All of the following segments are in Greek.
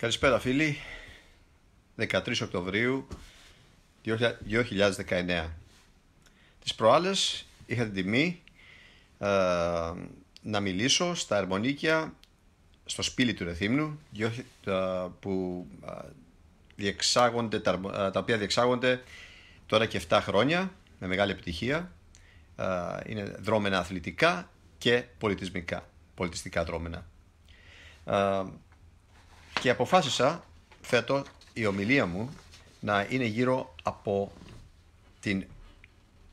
Καλησπέρα φίλοι, 13 Οκτωβρίου 2019. Τις προάλλες είχα την τιμή ε, να μιλήσω στα αρμονίκια στο σπίτι του Ρεθύμνου που ε, διεξάγονται, ε, τα, οποία διεξάγονται τώρα και 7 χρόνια με μεγάλη επιτυχία. είναι δρόμενα αθλητικά και πολιτισμικά, πολιτιστικά δρόμενα. Και αποφάσισα φέτο η ομιλία μου να είναι γύρω από την,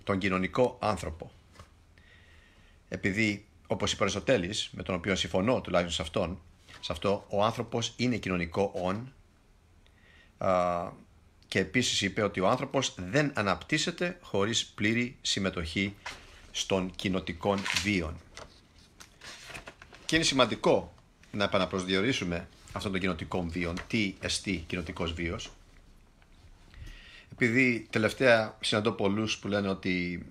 τον κοινωνικό άνθρωπο. Επειδή, όπως είπε ο με τον οποίο συμφωνώ τουλάχιστον σε αυτόν, σε αυτό, ο άνθρωπος είναι κοινωνικό «ον» και επίσης είπε ότι ο άνθρωπος δεν αναπτύσσεται χωρίς πλήρη συμμετοχή στον κοινοτικών βίων. Και είναι σημαντικό να επαναπροσδιορίσουμε αυτών των κοινοτικών βίων, τι εστί κοινοτικός βίος. Επειδή τελευταία συναντώ πολλούς που λένε ότι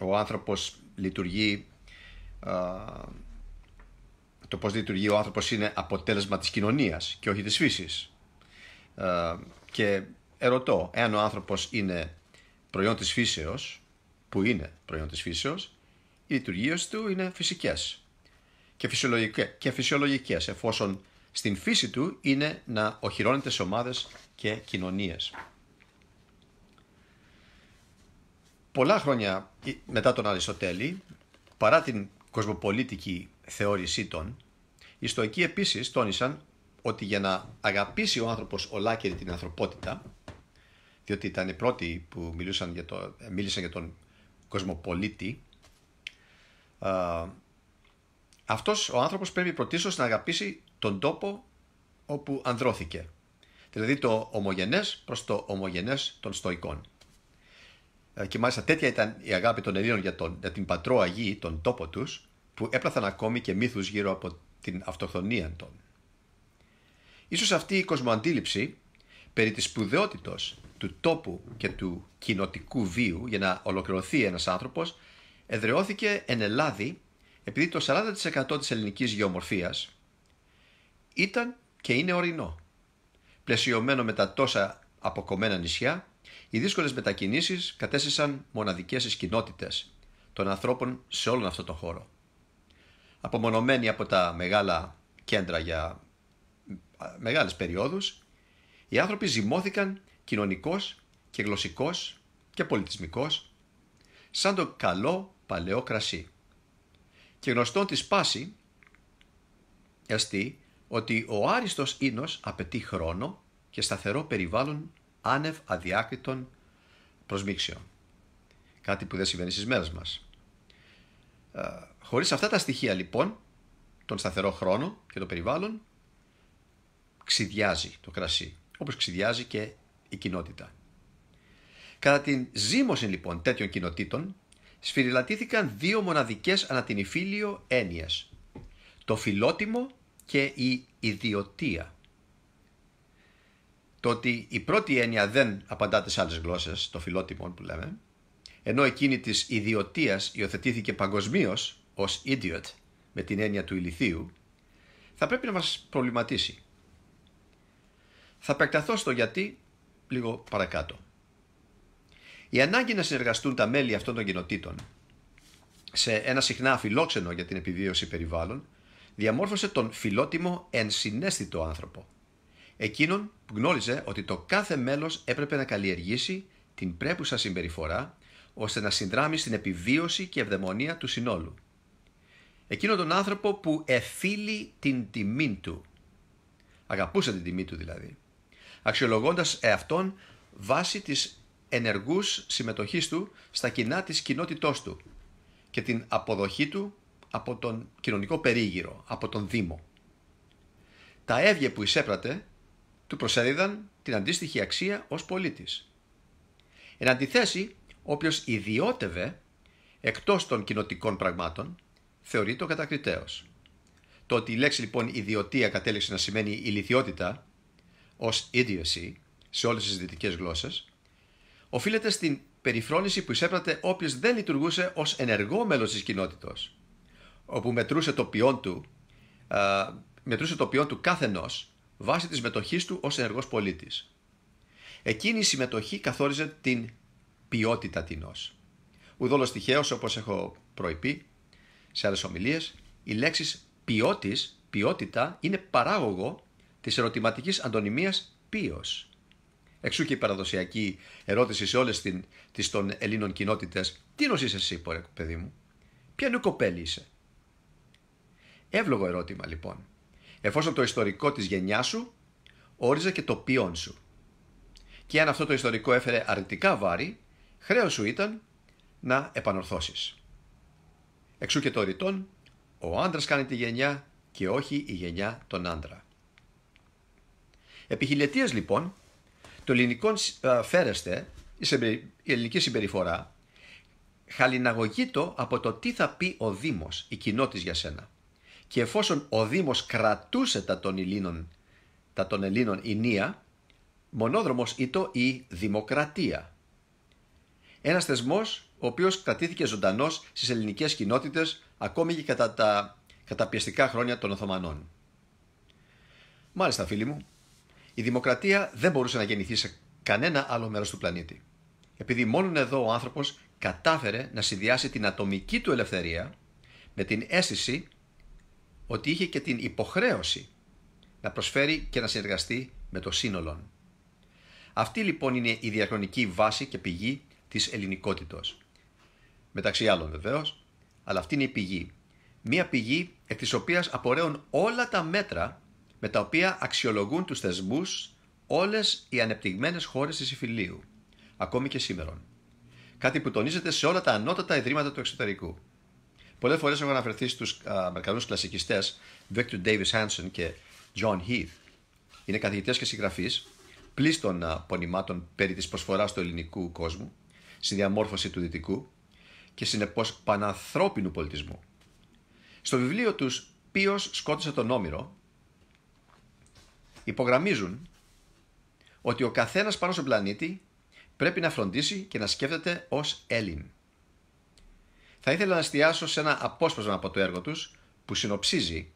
ο άνθρωπος λειτουργεί. το πώς λειτουργεί ο άνθρωπος είναι αποτέλεσμα της κοινωνίας και όχι της φύσης. και ερωτώ, εάν ο άνθρωπος είναι προϊόν της φύσεως, που είναι προϊόν της φύσεως, οι λειτουργίες του είναι φυσικές και φυσιολογικές και εφόσον στην φύση του είναι να οχυρώνεται σε ομάδες και κοινωνίες. Πολλά χρόνια ε, μετά τον Αριστοτέλη, παρά την κοσμοπολίτικη θεώρησή των, οι στοικοί επίσης τόνισαν ότι για να αγαπήσει ο άνθρωπος ολάκερη την ανθρωπότητα, διότι ήταν οι πρώτοι που μιλούσαν για το, μίλησαν για τον κοσμοπολίτη, αυτός ο άνθρωπος πρέπει πρωτίστως να αγαπήσει τον τόπο όπου ανδρώθηκε. Δηλαδή το ομογενές προς το ομογενές των στοικών. Ε, και μάλιστα τέτοια ήταν η αγάπη των Ελλήνων για, τον, την πατρόα τον τόπο τους, που έπλαθαν ακόμη και μύθους γύρω από την αυτοκτονία των. Ίσως αυτή η κοσμοαντίληψη περί της σπουδαιότητος του τόπου και του κοινοτικού βίου για να ολοκληρωθεί ένας άνθρωπος εδραιώθηκε εν Ελλάδη επειδή το 40% της ελληνικής γεωμορφίας ήταν και είναι ορεινό. Πλαισιωμένο με τα τόσα αποκομμένα νησιά, οι δύσκολες μετακινήσεις κατέστησαν μοναδικές τι κοινότητε των ανθρώπων σε όλον αυτόν τον χώρο. Απομονωμένοι από τα μεγάλα κέντρα για μεγάλες περιόδους, οι άνθρωποι ζυμώθηκαν κοινωνικός και γλωσσικός και πολιτισμικός, σαν το καλό παλαιό κρασί. Και γνωστόν της σπάση, αστή, ότι ο άριστος ίνος απαιτεί χρόνο και σταθερό περιβάλλον άνευ αδιάκριτων προσμίξεων. Κάτι που δεν συμβαίνει στις μέρες μας. Ε, χωρίς αυτά τα στοιχεία λοιπόν, τον σταθερό χρόνο και το περιβάλλον, ξυδιάζει το κρασί, όπως ξυδιάζει και η κοινότητα. Κατά την ζήμωση λοιπόν τέτοιων κοινοτήτων, σφυριλατήθηκαν δύο μοναδικές ανατινηφίλιο έννοιες. Το φιλότιμο και η ιδιωτία. Το ότι η πρώτη έννοια δεν απαντάται σε άλλες γλώσσες, το φιλότιμο που λέμε, ενώ εκείνη της ιδιωτίας υιοθετήθηκε παγκοσμίως ως idiot με την έννοια του ηλιθίου, θα πρέπει να μας προβληματίσει. Θα επεκταθώ στο γιατί λίγο παρακάτω. Η ανάγκη να συνεργαστούν τα μέλη αυτών των κοινοτήτων σε ένα συχνά αφιλόξενο για την επιβίωση περιβάλλον διαμόρφωσε τον φιλότιμο ενσυναίσθητο άνθρωπο. Εκείνον που γνώριζε ότι το κάθε μέλος έπρεπε να καλλιεργήσει την πρέπουσα συμπεριφορά ώστε να συνδράμει στην επιβίωση και ευδαιμονία του συνόλου. Εκείνο τον άνθρωπο που εφίλει την τιμή του. Αγαπούσε την τιμή του δηλαδή. Αξιολογώντας εαυτόν βάσει της ενεργούς συμμετοχής του στα κοινά της κοινότητός του και την αποδοχή του από τον κοινωνικό περίγυρο, από τον Δήμο. Τα έβγε που εισέπρατε του προσέδιδαν την αντίστοιχη αξία ως πολίτης. Εν αντιθέσει, όποιος ιδιώτευε εκτός των κοινοτικών πραγμάτων, θεωρείται ο κατακριτέος. Το ότι η λέξη λοιπόν ιδιωτία κατέληξε να σημαίνει ηλικιότητα ως idiocy σε όλες τις δυτικές γλώσσες, οφείλεται στην περιφρόνηση που εισέπρατε όποιος δεν λειτουργούσε ως ενεργό μέλος της κοινότητας όπου μετρούσε το ποιόν του, α, μετρούσε το ποιόν του βάσει της μετοχής του ως ενεργός πολίτης. Εκείνη η συμμετοχή καθόριζε την ποιότητα τεινός. Ουδόλο τυχαίως, όπως έχω προειπεί σε άλλες ομιλίες, οι λέξεις ποιότης, ποιότητα, είναι παράγωγο της ερωτηματικής αντωνυμίας ποιος. Εξού και η παραδοσιακή ερώτηση σε όλες τις των Ελλήνων κοινότητες. Τι νοσείς εσύ, παιδί μου. Ποια είναι κοπέλη είσαι. Εύλογο ερώτημα λοιπόν. Εφόσον το ιστορικό της γενιάς σου όριζε και το ποιόν σου. Και αν αυτό το ιστορικό έφερε αρνητικά βάρη, χρέος σου ήταν να επανορθώσεις. Εξού και το ρητόν, ο άντρας κάνει τη γενιά και όχι η γενιά τον άντρα. Επί λοιπόν, το ελληνικό φέρεστε, η ελληνική συμπεριφορά, χαλιναγωγείται από το τι θα πει ο Δήμος, η κοινότης για σένα και εφόσον ο Δήμος κρατούσε τα των Ελλήνων, τα των Ελλήνων μονόδρομος ήτο η δημοκρατία. Ένας θεσμός ο οποίος κρατήθηκε ζωντανός στις ελληνικές κοινότητες ακόμη και κατά τα καταπιεστικά χρόνια των Οθωμανών. Μάλιστα φίλοι μου, η δημοκρατία δεν μπορούσε να γεννηθεί σε κανένα άλλο μέρος του πλανήτη. Επειδή μόνον εδώ ο άνθρωπος κατάφερε να συνδυάσει την ατομική του ελευθερία με την αίσθηση ότι είχε και την υποχρέωση να προσφέρει και να συνεργαστεί με το σύνολον. Αυτή λοιπόν είναι η διαχρονική βάση και πηγή της ελληνικότητος. Μεταξύ άλλων βεβαίως, αλλά αυτή είναι η πηγή. Μία πηγή εκ της οποίας απορρέουν όλα τα μέτρα με τα οποία αξιολογούν τους θεσμούς όλες οι ανεπτυγμένες χώρες της Ιφιλίου, ακόμη και σήμερα. Κάτι που τονίζεται σε όλα τα ανώτατα ιδρύματα του εξωτερικού. Πολλές φορές έχω αναφερθεί στους Αμερικανούς κλασικιστές Victor Davis Hanson και John Heath. Είναι καθηγητές και συγγραφείς πλήστων πονημάτων περί της προσφοράς του ελληνικού κόσμου στη διαμόρφωση του δυτικού και συνεπώς πανανθρώπινου πολιτισμού. Στο βιβλίο τους Ποιος σκότωσε τον Όμηρο υπογραμμίζουν ότι ο καθένας πάνω στον πλανήτη πρέπει να φροντίσει και να σκέφτεται ως Έλλην. Θα ήθελα να εστιάσω σε ένα απόσπασμα από το έργο τους που συνοψίζει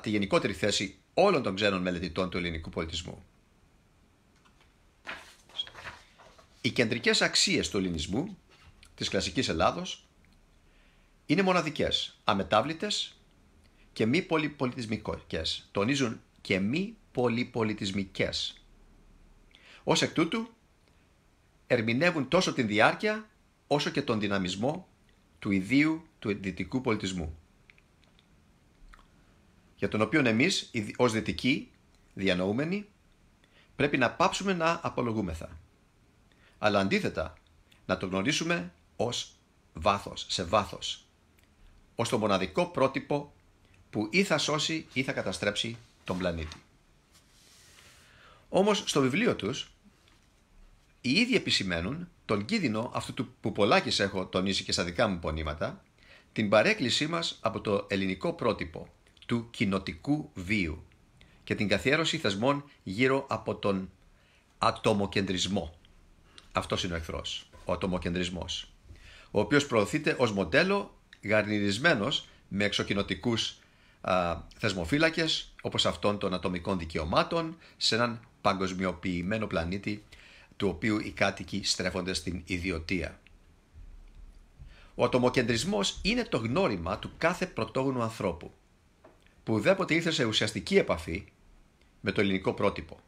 τη γενικότερη θέση όλων των ξένων μελετητών του ελληνικού πολιτισμού. Οι κεντρικές αξίες του ελληνισμού, της κλασικής Ελλάδος, είναι μοναδικές, αμετάβλητες και μη πολυπολιτισμικές. Τονίζουν και μη πολυπολιτισμικές. Ως εκ τούτου, ερμηνεύουν τόσο την διάρκεια όσο και τον δυναμισμό του ιδίου του δυτικού πολιτισμού, για τον οποίο εμείς ως δυτικοί διανοούμενοι πρέπει να πάψουμε να απολογούμεθα, αλλά αντίθετα να το γνωρίσουμε ως βάθος, σε βάθος, ως το μοναδικό πρότυπο που ή θα σώσει ή θα καταστρέψει τον πλανήτη. Όμως στο βιβλίο τους οι ίδιοι επισημαίνουν τον κίνδυνο αυτού που πολλάκις έχω τονίσει και στα δικά μου πονήματα, την παρέκκλησή μας από το ελληνικό πρότυπο του κοινοτικού βίου και την καθιέρωση θεσμών γύρω από τον ατομοκεντρισμό. Αυτός είναι ο εχθρός ο ατομοκεντρισμός, ο οποίος προωθείται ως μοντέλο γαρνιρισμένος με εξοκοινοτικούς θεσμοφύλακε, θεσμοφύλακες όπως αυτών των ατομικών δικαιωμάτων σε έναν παγκοσμιοποιημένο πλανήτη του οποίου οι κάτοικοι στρέφονται στην ιδιωτία. Ο ατομοκεντρισμός είναι το γνώριμα του κάθε πρωτόγνου ανθρώπου, που ουδέποτε ήρθε σε ουσιαστική επαφή με το ελληνικό πρότυπο.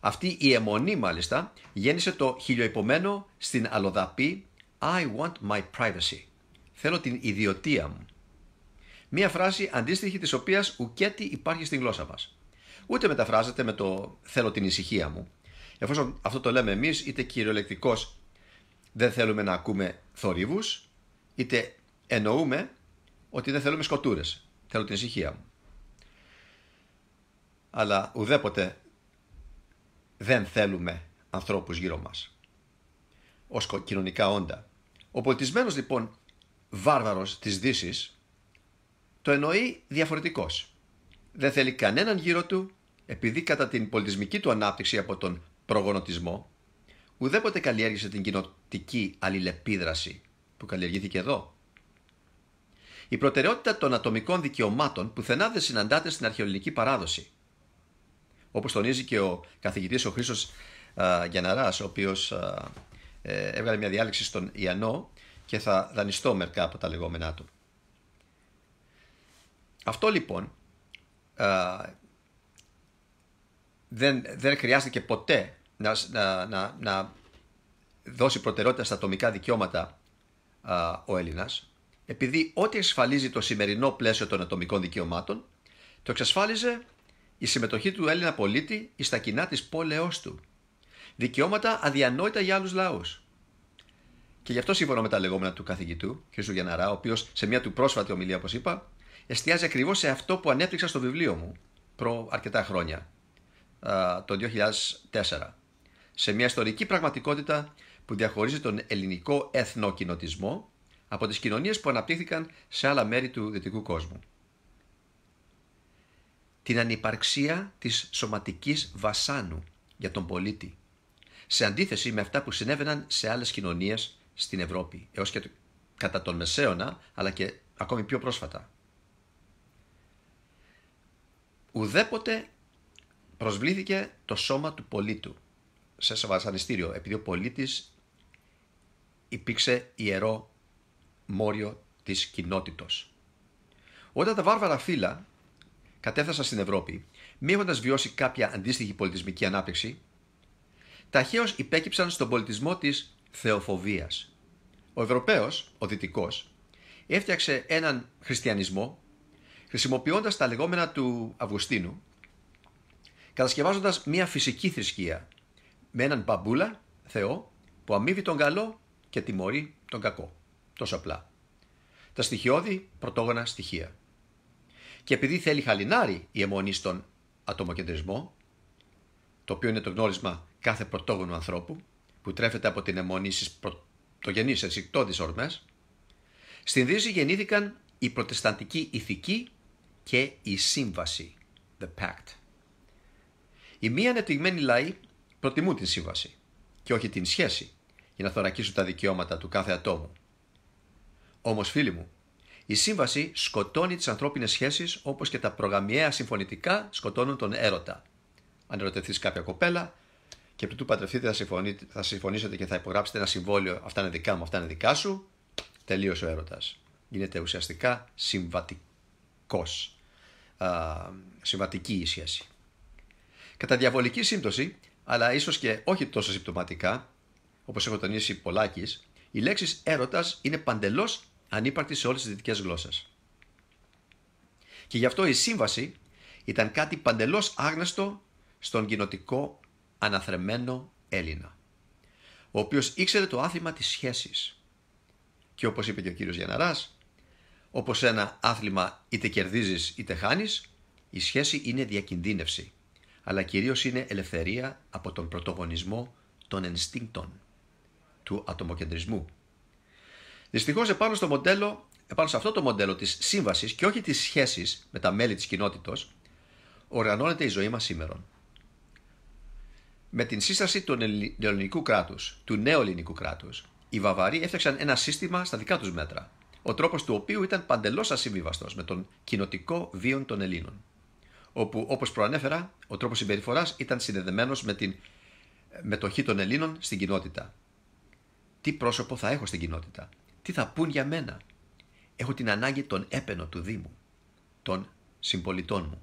Αυτή η αιμονή μάλιστα γέννησε το χιλιοϊπωμένο στην αλλοδαπή «I want my privacy». Θέλω την ιδιωτία μου. Μία φράση αντίστοιχη της οποίας ουκέτη υπάρχει στην γλώσσα μας. Ούτε μεταφράζεται με το «θέλω την ησυχία μου», εφόσον αυτό το λέμε εμείς, είτε κυριολεκτικώ δεν θέλουμε να ακούμε θορύβους, είτε εννοούμε ότι δεν θέλουμε σκοτούρες. Θέλω την ησυχία μου. Αλλά ουδέποτε δεν θέλουμε ανθρώπους γύρω μας ως κοινωνικά όντα. Ο πολιτισμένος λοιπόν βάρβαρος της δύσης το εννοεί διαφορετικός. Δεν θέλει κανέναν γύρω του επειδή κατά την πολιτισμική του ανάπτυξη από τον προγονοτισμό, ουδέποτε καλλιέργησε την κοινοτική αλληλεπίδραση που καλλιεργήθηκε εδώ. Η προτεραιότητα των ατομικών δικαιωμάτων πουθενά δεν συναντάται στην αρχαιολινική παράδοση. Όπως τονίζει και ο καθηγητής ο Χρήστος Γιαναράς, ο οποίος ε, έβγαλε μια διάλεξη στον Ιαννό και θα δανειστώ μερικά από τα λεγόμενά του. Αυτό λοιπόν δεν, δεν χρειάστηκε ποτέ να, να, να δώσει προτεραιότητα στα ατομικά δικαιώματα ο Έλληνας, επειδή ό,τι εξασφαλίζει το σημερινό πλαίσιο των ατομικών δικαιωμάτων, το εξασφάλιζε η συμμετοχή του Έλληνα πολίτη στα κοινά της πόλεως του. Δικαιώματα αδιανόητα για άλλους λαούς. Και γι' αυτό σύμφωνα με τα λεγόμενα του καθηγητού, κ. Γιαναρά, ο οποίος σε μια του πρόσφατη ομιλία, όπως είπα, εστιάζει ακριβώς σε αυτό που ανέπτυξα στο βιβλίο μου προ αρκετά χρόνια, το 2004 σε μια ιστορική πραγματικότητα που διαχωρίζει τον ελληνικό εθνοκοινοτισμό από τις κοινωνίες που αναπτύχθηκαν σε άλλα μέρη του δυτικού κόσμου. Την ανυπαρξία της σωματικής βασάνου για τον πολίτη, σε αντίθεση με αυτά που συνέβαιναν σε άλλες κοινωνίες στην Ευρώπη, έως και κατά τον Μεσαίωνα, αλλά και ακόμη πιο πρόσφατα. Ουδέποτε προσβλήθηκε το σώμα του πολίτου σε βασανιστήριο επειδή ο πολίτης υπήρξε ιερό μόριο της κοινότητος. Όταν τα βάρβαρα φύλλα κατέφθασαν στην Ευρώπη, μη έχοντας βιώσει κάποια αντίστοιχη πολιτισμική ανάπτυξη, ταχαίως υπέκυψαν στον πολιτισμό της θεοφοβίας. Ο Ευρωπαίος, ο Δυτικός, έφτιαξε έναν χριστιανισμό χρησιμοποιώντας τα λεγόμενα του Αυγουστίνου, κατασκευάζοντας μια φυσική θρησκεία με έναν μπαμπούλα, Θεό, που αμείβει τον καλό και τιμωρεί τον κακό. Τόσο απλά. Τα στοιχειώδη πρωτόγωνα στοιχεία. Και επειδή θέλει χαλινάρι η αιμονή στον ατομοκεντρισμό, το οποίο είναι το γνώρισμα κάθε πρωτόγωνου ανθρώπου, που τρέφεται από την αιμονή στις πρωτογενείς ενσυκτώδεις ορμές, στην Δύση γεννήθηκαν η προτεσταντική ηθική και η σύμβαση, the pact. Η μία ανεπτυγμένοι λαή, προτιμούν την σύμβαση και όχι την σχέση για να θωρακίσουν τα δικαιώματα του κάθε ατόμου. Όμως, φίλοι μου, η σύμβαση σκοτώνει τις ανθρώπινες σχέσεις όπως και τα προγαμιαία συμφωνητικά σκοτώνουν τον έρωτα. Αν ερωτευθείς κάποια κοπέλα και πριν του παντρευτείτε θα, θα συμφωνήσετε και θα υπογράψετε ένα συμβόλαιο Αυτά είναι δικά μου, αυτά είναι δικά σου. τελείως ο έρωτας. Γίνεται ουσιαστικά συμβατικός. Συμβατική η σχέση. Κατά διαβολική σύμπτωση, αλλά ίσως και όχι τόσο συμπτωματικά, όπως έχω τονίσει πολλάκις, οι λέξεις έρωτας είναι παντελώς ανύπαρκτη σε όλες τις δυτικές γλώσσες. Και γι' αυτό η σύμβαση ήταν κάτι παντελώς άγνωστο στον κοινοτικό αναθρεμένο Έλληνα, ο οποίος ήξερε το άθλημα της σχέσης. Και όπως είπε και ο κύριος Γιαναρά, όπως ένα άθλημα είτε κερδίζεις είτε χάνεις, η σχέση είναι διακινδύνευση αλλά κυρίως είναι ελευθερία από τον πρωτογονισμό των ενστίνκτων, του ατομοκεντρισμού. Δυστυχώς επάνω, στο μοντέλο, επάνω σε αυτό το μοντέλο της σύμβασης και όχι της σχέσης με τα μέλη της κοινότητος, οργανώνεται η ζωή μας σήμερα. Με την σύσταση του ελληνικού κράτους, του νέου ελληνικού κράτους, οι Βαβαροί έφτιαξαν ένα σύστημα στα δικά τους μέτρα, ο τρόπος του οποίου ήταν παντελώς ασυμβίβαστος με τον κοινοτικό βίον των Ελλήνων όπου όπως προανέφερα ο τρόπος συμπεριφοράς ήταν συνδεδεμένος με την μετοχή των Ελλήνων στην κοινότητα. Τι πρόσωπο θα έχω στην κοινότητα, τι θα πούν για μένα. Έχω την ανάγκη των έπαινο του Δήμου, των συμπολιτών μου.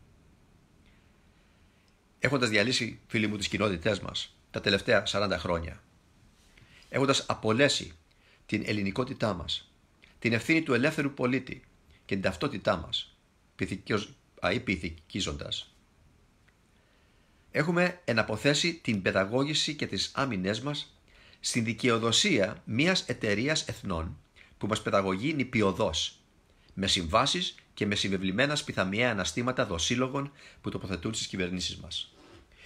Έχοντας διαλύσει, φίλοι μου, τις κοινότητές μας τα τελευταία 40 χρόνια, έχοντας απολέσει την ελληνικότητά μας, την ευθύνη του ελεύθερου πολίτη και την ταυτότητά μας, αηπηθικίζοντας. Έχουμε εναποθέσει την παιδαγώγηση και τις άμυνές μας στην δικαιοδοσία μιας εταιρείας εθνών που μας παιδαγωγεί νηπιοδός, με συμβάσεις και με συμβεβλημένα σπιθαμιαία αναστήματα δοσύλλογων που τοποθετούν στις κυβερνήσεις μας.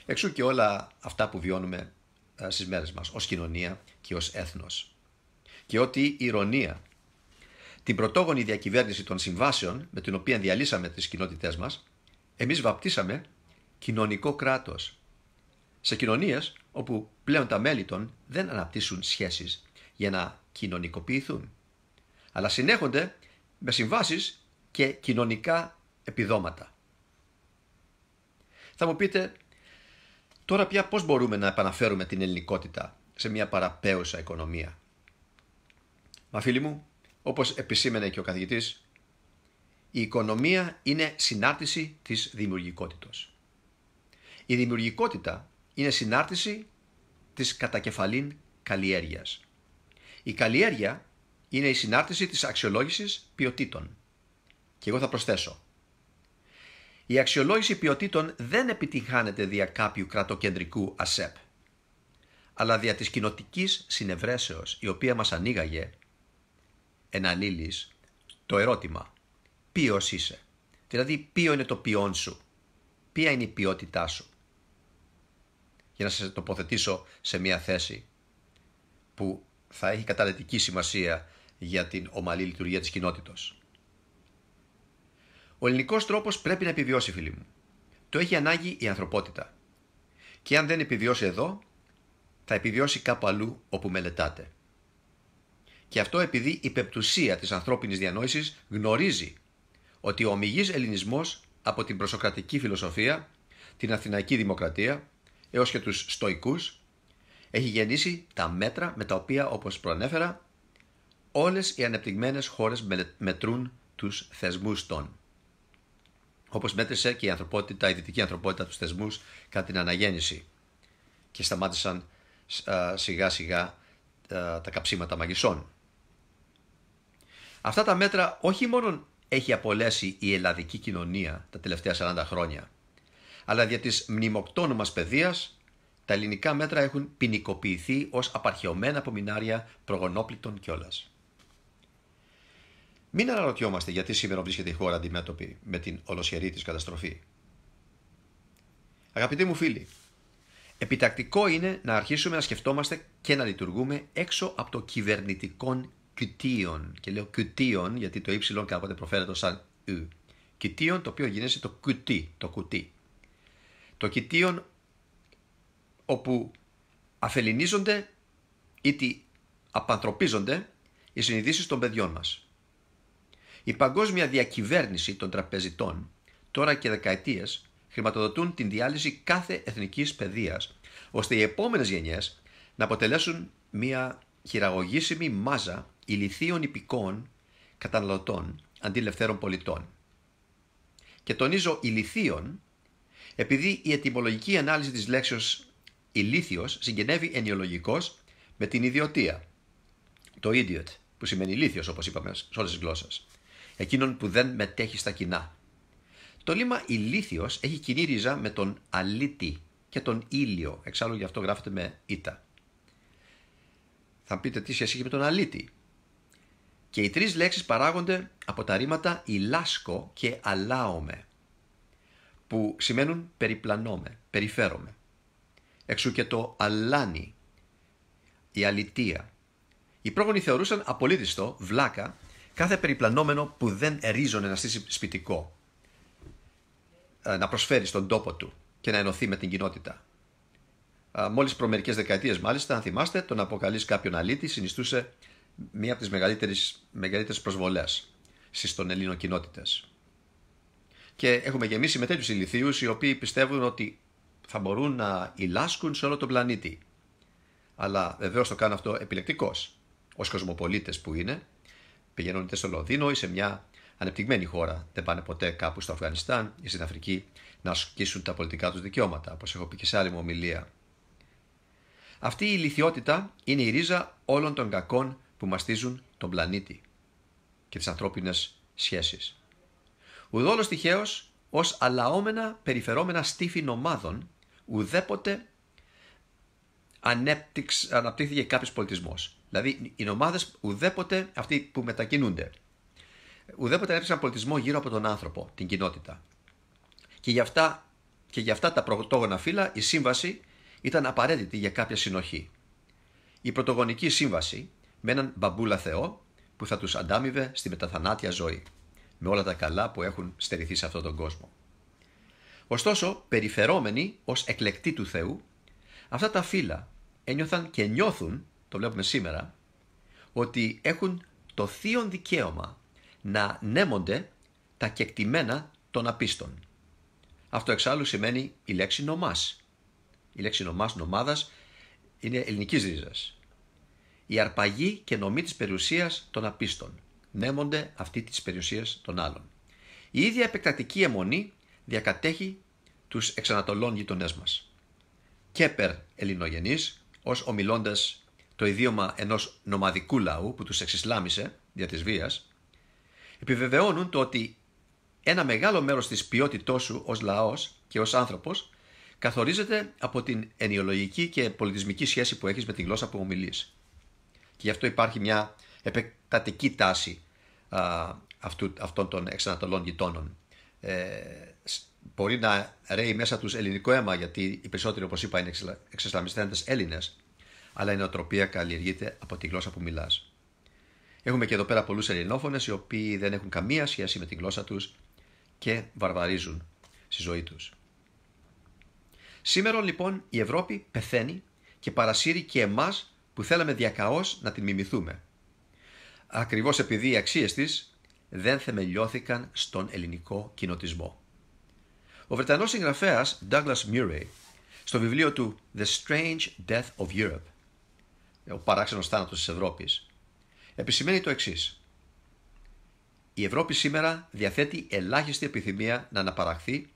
Εξού και όλα αυτά που βιώνουμε στις μέρες μας ως κοινωνία και ως έθνος. Και ότι η ηρωνία την πρωτόγονη διακυβέρνηση των συμβάσεων με την οποία διαλύσαμε τις κοινότητές μας, εμείς βαπτίσαμε κοινωνικό κράτος. Σε κοινωνίες όπου πλέον τα μέλη των δεν αναπτύσσουν σχέσεις για να κοινωνικοποιηθούν, αλλά συνέχονται με συμβάσεις και κοινωνικά επιδόματα. Θα μου πείτε, τώρα πια πώς μπορούμε να επαναφέρουμε την ελληνικότητα σε μια παραπέουσα οικονομία. Μα φίλοι μου, όπως επισήμενε και ο καθηγητής, η οικονομία είναι συνάρτηση της δημιουργικότητος. Η δημιουργικότητα είναι συνάρτηση της κατακεφαλήν καλλιέργειας. Η καλλιέργεια είναι η συνάρτηση της αξιολόγησης ποιοτήτων. Και εγώ θα προσθέσω. Η αξιολόγηση ποιοτήτων δεν επιτυγχάνεται δια κάποιου κρατοκεντρικού ΑΣΕΠ, αλλά δια της κοινοτικής συνευρέσεως η οποία μας ανοίγαγε εναλύεις το ερώτημα Ποιος είσαι. Δηλαδή ποιο είναι το ποιόν σου. Ποια είναι η ποιότητά σου. Για να σε τοποθετήσω σε μια θέση που θα έχει καταλητική σημασία για την ομαλή λειτουργία της κοινότητας. Ο ελληνικός τρόπος πρέπει να επιβιώσει φίλοι μου. Το έχει ανάγκη η ανθρωπότητα. Και αν δεν επιβιώσει εδώ, θα επιβιώσει κάπου αλλού όπου μελετάτε. Και αυτό επειδή η πεπτουσία της ανθρώπινης διανόησης γνωρίζει ότι ο ομιγής ελληνισμός από την προσοκρατική φιλοσοφία, την αθηναϊκή δημοκρατία έως και τους στοικούς έχει γεννήσει τα μέτρα με τα οποία όπως προανέφερα όλες οι ανεπτυγμένες χώρες μετρούν τους θεσμούς των. Όπως μέτρησε και η, ανθρωπότητα, η δυτική ανθρωπότητα τους θεσμούς κατά την αναγέννηση και σταμάτησαν σιγά σιγά τα καψίματα μαγισσών. Αυτά τα μέτρα όχι μόνο έχει απολέσει η ελλαδική κοινωνία τα τελευταία 40 χρόνια, αλλά για της μνημοκτώνου μας παιδείας, τα ελληνικά μέτρα έχουν ποινικοποιηθεί ως απαρχαιωμένα απομεινάρια προγονόπληκτων κιόλας. Μην αναρωτιόμαστε γιατί σήμερα βρίσκεται η χώρα αντιμέτωπη με την ολοσχερή της καταστροφή. Αγαπητοί μου φίλοι, επιτακτικό είναι να αρχίσουμε να σκεφτόμαστε και να λειτουργούμε έξω από το κυβερνητικό κουτίον. Και λέω κουτίον γιατί το ύψιλον κάποτε προφέρεται σαν ου. Κουτίον το οποίο γίνεται το κουτί, το κουτί. Το κουτίον όπου αφελινίζονται ή τι απαντροπίζονται οι συνειδήσεις των παιδιών μας. Η παγκόσμια διακυβέρνηση των τραπεζιτών τώρα και δεκαετίες χρηματοδοτούν την διάλυση κάθε εθνικής παιδείας, ώστε οι επόμενες γενιές να αποτελέσουν μια χειραγωγήσιμη μάζα ηλιθείων υπηκών καταναλωτών αντί πολιτών. Και τονίζω ηλιθείων επειδή η ετυμολογική ανάλυση της λέξεως ηλίθιος συγγενεύει ενιολογικός με την ιδιωτία. Το idiot που σημαίνει ηλίθιος όπως είπαμε σε όλες τις γλώσσες. Εκείνον που δεν μετέχει στα κοινά. Το λίμα ηλίθιος έχει κοινή ρίζα με τον αλήτη και τον ήλιο. Εξάλλου γι' αυτό γράφεται με ήτα. Θα πείτε τι σχέση έχει με τον αλήτη και οι τρεις λέξεις παράγονται από τα ρήματα ηλάσκω και «αλάωμε», που σημαίνουν περιπλανώμε, περιφέρομε. Εξού και το αλάνι, η αλητία. Οι πρόγονοι θεωρούσαν απολύτιστο, βλάκα, κάθε περιπλανόμενο που δεν ρίζωνε να στήσει σπιτικό, ε, να προσφέρει στον τόπο του και να ενωθεί με την κοινότητα. Μόλις προ μάλιστα, αν θυμάστε, τον αποκαλείς κάποιον αλήτη συνιστούσε μία από τις μεγαλύτερες, μεγαλύτερες προσβολές στις των Ελλήνων Και έχουμε γεμίσει με τέτοιους ηλιθίους οι οποίοι πιστεύουν ότι θα μπορούν να ηλάσκουν σε όλο τον πλανήτη. Αλλά βεβαίως το κάνουν αυτό επιλεκτικός. Ως κοσμοπολίτες που είναι, πηγαίνουν είτε στο Λονδίνο ή σε μια ανεπτυγμένη χώρα. Δεν πάνε ποτέ κάπου στο Αφγανιστάν ή στην Αφρική να ασκήσουν τα πολιτικά τους δικαιώματα, όπως έχω πει και σε άλλη μου ομιλία. Αυτή η ηλικιότητα είναι η ρίζα όλων των κακών που μαστίζουν τον πλανήτη και τις ανθρώπινες σχέσεις. Ουδόλως τυχαίως ως αλαόμενα περιφερόμενα στίφη νομάδων, ουδέποτε αναπτύχθηκε κάποιος πολιτισμός. Δηλαδή οι νομάδες ουδέποτε αυτοί που μετακινούνται. Ουδέποτε ανέπτυξαν πολιτισμό γύρω από τον άνθρωπο, την κοινότητα. Και γι' αυτά, και γι αυτά τα πρωτόγωνα φύλλα η σύμβαση ήταν απαραίτητη για κάποια συνοχή. Η πρωτογονική σύμβαση με έναν μπαμπούλα Θεό που θα τους αντάμιβε στη μεταθανάτια ζωή, με όλα τα καλά που έχουν στερηθεί σε αυτόν τον κόσμο. Ωστόσο, περιφερόμενοι ως εκλεκτοί του Θεού, αυτά τα φύλλα ένιωθαν και νιώθουν, το βλέπουμε σήμερα, ότι έχουν το θείο δικαίωμα να νέμονται τα κεκτημένα των απίστων. Αυτό εξάλλου σημαίνει η λέξη νομάς. Η λέξη νομάς, νομάδας, είναι ελληνικής ρίζας η αρπαγή και νομή της περιουσίας των απίστων. Νέμονται αυτή της περιουσίας των άλλων. Η ίδια επεκτατική αιμονή διακατέχει τους εξανατολών γειτονές μας. Κέπερ ελληνογενής, ως ομιλώντας το ιδίωμα ενός νομαδικού λαού που τους εξισλάμισε δια της βίας, επιβεβαιώνουν το ότι ένα μεγάλο μέρος της ποιότητός σου ως λαός και ως άνθρωπος καθορίζεται από την ενοιολογική και πολιτισμική σχέση που έχεις με τη γλώσσα που ομιλείς γι' αυτό υπάρχει μια επεκτατική τάση α, αυτού, αυτών των εξανατολών γειτόνων. Ε, μπορεί να ρέει μέσα τους ελληνικό αίμα, γιατί οι περισσότεροι, όπως είπα, είναι εξεσλαμιστέντες Έλληνες, αλλά η νοοτροπία καλλιεργείται από τη γλώσσα που μιλάς. Έχουμε και εδώ πέρα πολλούς ελληνόφωνες, οι οποίοι δεν έχουν καμία σχέση με τη γλώσσα τους και βαρβαρίζουν στη ζωή τους. Σήμερα λοιπόν η Ευρώπη πεθαίνει και παρασύρει και εμάς που θέλαμε διακαώς να την μιμηθούμε. Ακριβώς επειδή οι αξίες της δεν θεμελιώθηκαν στον ελληνικό κοινοτισμό. Ο Βρετανός συγγραφέας Douglas Murray στο βιβλίο του The Strange Death of Europe ο παράξενος θάνατος της Ευρώπης επισημαίνει το εξής η Ευρώπη σήμερα διαθέτει ελάχιστη επιθυμία να αναπαραχθεί,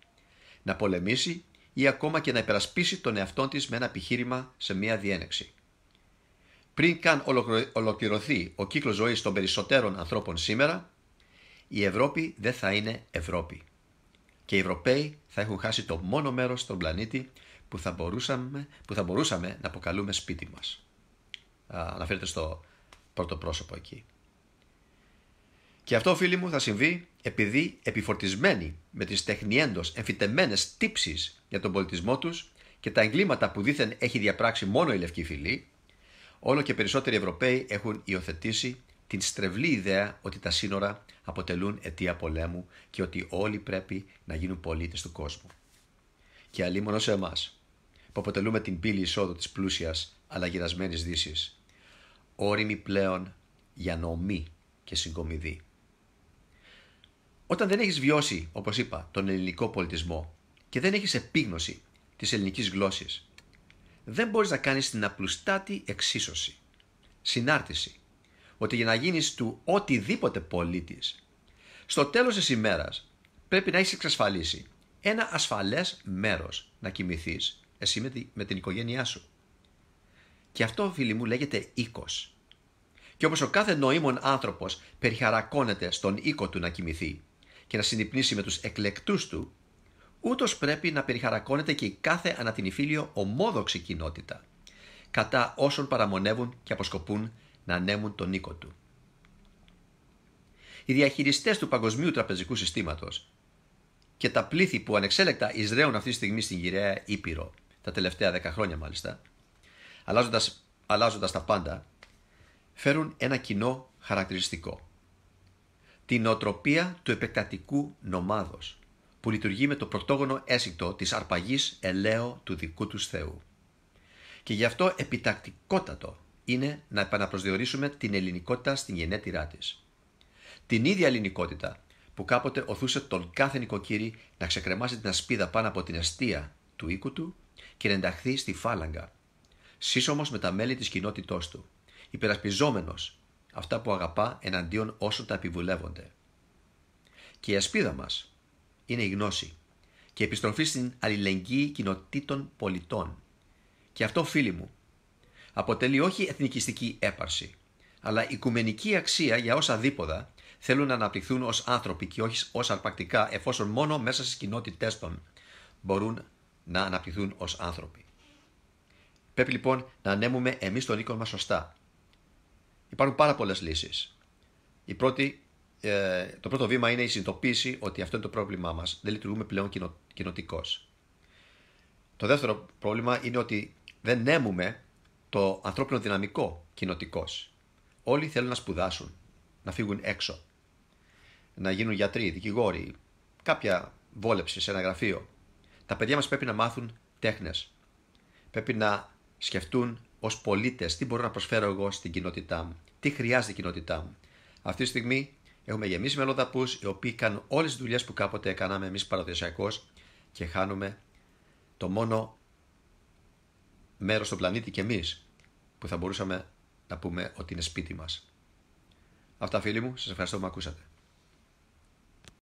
να πολεμήσει ή ακόμα και να υπερασπίσει τον εαυτό της με ένα επιχείρημα σε μια διένεξη. Πριν καν ολοκληρωθεί ο κύκλος ζωής των περισσότερων ανθρώπων σήμερα, η Ευρώπη δεν θα είναι Ευρώπη. Και οι Ευρωπαίοι θα έχουν χάσει το μόνο μέρος στον πλανήτη που θα μπορούσαμε, που θα μπορούσαμε να αποκαλούμε σπίτι μας. Α, αναφέρεται στο πρώτο πρόσωπο εκεί. Και αυτό φίλοι μου θα συμβεί επειδή επιφορτισμένοι με τις τεχνιέντος εμφυτεμένες τύψεις για τον πολιτισμό τους και τα εγκλήματα που δήθεν έχει διαπράξει μόνο η Λευκή Φυλή, Όλο και περισσότεροι Ευρωπαίοι έχουν υιοθετήσει την στρεβλή ιδέα ότι τα σύνορα αποτελούν αιτία πολέμου και ότι όλοι πρέπει να γίνουν πολίτες του κόσμου. Και αλλήμωνο σε εμάς, που αποτελούμε την πύλη εισόδου της πλούσιας αλλά γυρασμένης δύσης, όριμη πλέον για νομή και συγκομιδή. Όταν δεν έχεις βιώσει, όπως είπα, τον ελληνικό πολιτισμό και δεν έχεις επίγνωση της ελληνικής γλώσσης, δεν μπορείς να κάνεις την απλουστάτη εξίσωση, συνάρτηση, ότι για να γίνεις του οτιδήποτε πολίτης, στο τέλος της ημέρας πρέπει να έχεις εξασφαλίσει ένα ασφαλές μέρος να κοιμηθείς εσύ με, τη, την οικογένειά σου. Και αυτό φίλοι μου λέγεται οίκος. Και όπως ο κάθε νοήμων άνθρωπος περιχαρακώνεται στον οίκο του να κοιμηθεί και να συνυπνήσει με τους εκλεκτούς του, ούτως πρέπει να περιχαρακώνεται και η κάθε ανατινηφίλιο ομόδοξη κοινότητα, κατά όσων παραμονεύουν και αποσκοπούν να ανέμουν τον οίκο του. Οι διαχειριστές του παγκοσμίου τραπεζικού συστήματος και τα πλήθη που ανεξέλεκτα εισραίουν αυτή τη στιγμή στην γυραιά Ήπειρο, τα τελευταία δέκα χρόνια μάλιστα, αλλάζοντας, αλλάζοντας τα πάντα, φέρουν ένα κοινό χαρακτηριστικό. Την οτροπία του επεκτατικού νομάδος που λειτουργεί με το πρωτόγωνο έσυκτο της αρπαγής ελαίου του δικού τους Θεού. Και γι' αυτό επιτακτικότατο είναι να επαναπροσδιορίσουμε την ελληνικότητα στην γενέτειρά της. Την ίδια ελληνικότητα που κάποτε οθούσε τον κάθε νοικοκύρη να ξεκρεμάσει την ασπίδα πάνω από την αστεία του οίκου του και να ενταχθεί στη φάλαγγα, σύσσωμος με τα μέλη της κοινότητός του, υπερασπιζόμενος αυτά που αγαπά εναντίον όσων τα επιβουλεύονται. Και η ασπίδα μας, είναι η γνώση και επιστροφή στην αλληλεγγύη κοινοτήτων πολιτών. Και αυτό, φίλοι μου, αποτελεί όχι εθνικιστική έπαρση, αλλά οικουμενική αξία για όσα δίποδα θέλουν να αναπτυχθούν ως άνθρωποι και όχι ως αρπακτικά, εφόσον μόνο μέσα στις κοινότητές των μπορούν να αναπτυχθούν ως άνθρωποι. Πρέπει λοιπόν να ανέμουμε εμείς τον οίκο μας σωστά. Υπάρχουν πάρα πολλές λύσεις. Η πρώτη ε, το πρώτο βήμα είναι η συνειδητοποίηση ότι αυτό είναι το πρόβλημά μας. Δεν λειτουργούμε πλέον κοινο, κοινοτικώ. Το δεύτερο πρόβλημα είναι ότι δεν νέμουμε το ανθρώπινο δυναμικό κοινοτικώ. Όλοι θέλουν να σπουδάσουν, να φύγουν έξω, να γίνουν γιατροί, δικηγόροι, κάποια βόλεψη σε ένα γραφείο. Τα παιδιά μας πρέπει να μάθουν τέχνες. Πρέπει να σκεφτούν ως πολίτες τι μπορώ να προσφέρω εγώ στην κοινότητά μου, τι χρειάζεται η κοινότητά μου. Αυτή τη στιγμή Έχουμε γεμίσει μελωδαπούς οι οποίοι κάνουν όλες τις δουλειές που κάποτε έκαναμε εμείς παραδοσιακώς και χάνουμε το μόνο μέρος στον πλανήτη και εμείς που θα μπορούσαμε να πούμε ότι είναι σπίτι μας. Αυτά φίλοι μου, σας ευχαριστώ που με ακούσατε.